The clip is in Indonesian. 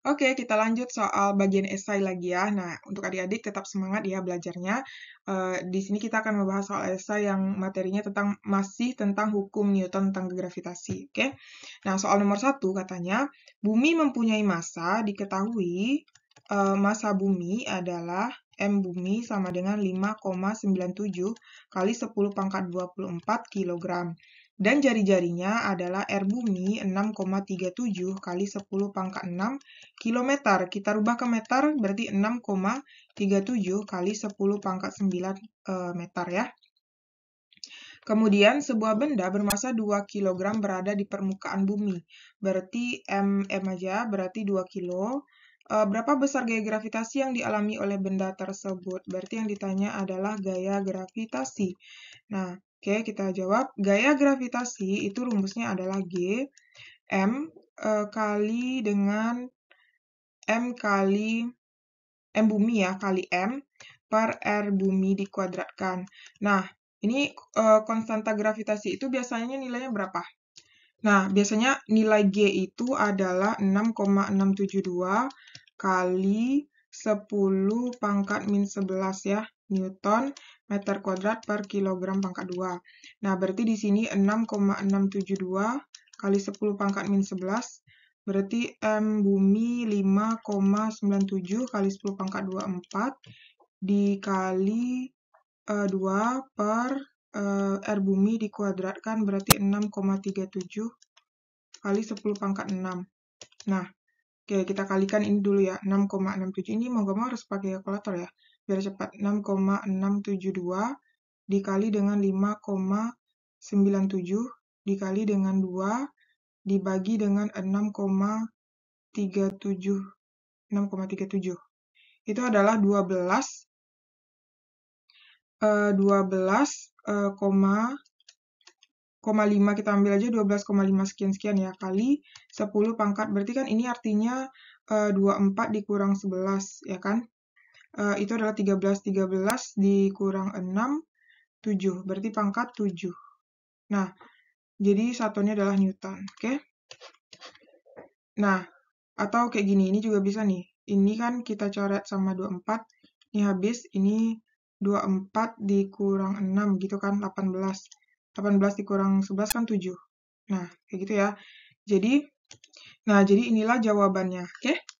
Oke, kita lanjut soal bagian esai lagi ya. Nah, untuk adik-adik tetap semangat ya belajarnya. Uh, di sini kita akan membahas soal esai yang materinya tentang masih tentang hukum Newton tentang gravitasi. Oke. Nah, soal nomor satu katanya bumi mempunyai massa diketahui uh, massa bumi adalah m bumi sama dengan 5,97 kali 10 pangkat 24 kilogram dan jari-jarinya adalah r bumi 6,37 kali 10 pangkat 6 km. Kita rubah ke meter berarti 6,37 kali 10 pangkat 9 e, meter ya. Kemudian sebuah benda bermasa 2 kg berada di permukaan bumi. Berarti M, M aja berarti 2 kg. E, berapa besar gaya gravitasi yang dialami oleh benda tersebut? Berarti yang ditanya adalah gaya gravitasi. Nah, Oke, kita jawab. Gaya gravitasi itu rumusnya adalah G, M e, kali dengan M kali M bumi ya, kali M per R bumi dikuadratkan. Nah, ini e, konstanta gravitasi itu biasanya nilainya berapa? Nah, biasanya nilai G itu adalah 6,672 kali 10 pangkat min 11 ya, Newton meter kuadrat per kilogram pangkat 2. Nah, berarti di sini 6,672 kali 10 pangkat min 11, berarti M bumi 5,97 kali 10 pangkat 24 dikali uh, eh, 2 per uh, R bumi dikuadratkan berarti 6,37 kali 10 pangkat 6. Nah, Oke, kita kalikan ini dulu ya. 6,67 ini mau gak mau harus pakai kalkulator ya. Biar cepat. 6,672 dikali dengan 5,97 dikali dengan 2 dibagi dengan 6,37. 6,37. Itu adalah 12 12,37 12,5 kita ambil aja 12,5 sekian-sekian ya kali 10 pangkat berarti kan ini artinya e, eh, 24 dikurang 11 ya kan e, itu adalah 13 13 dikurang 6 7 berarti pangkat 7 nah jadi satunya adalah Newton oke okay? nah atau kayak gini ini juga bisa nih ini kan kita coret sama 24 ini habis ini 24 dikurang 6 gitu kan 18 18 dikurang 11 kan 7. Nah, kayak gitu ya. Jadi, nah jadi inilah jawabannya, oke? Okay?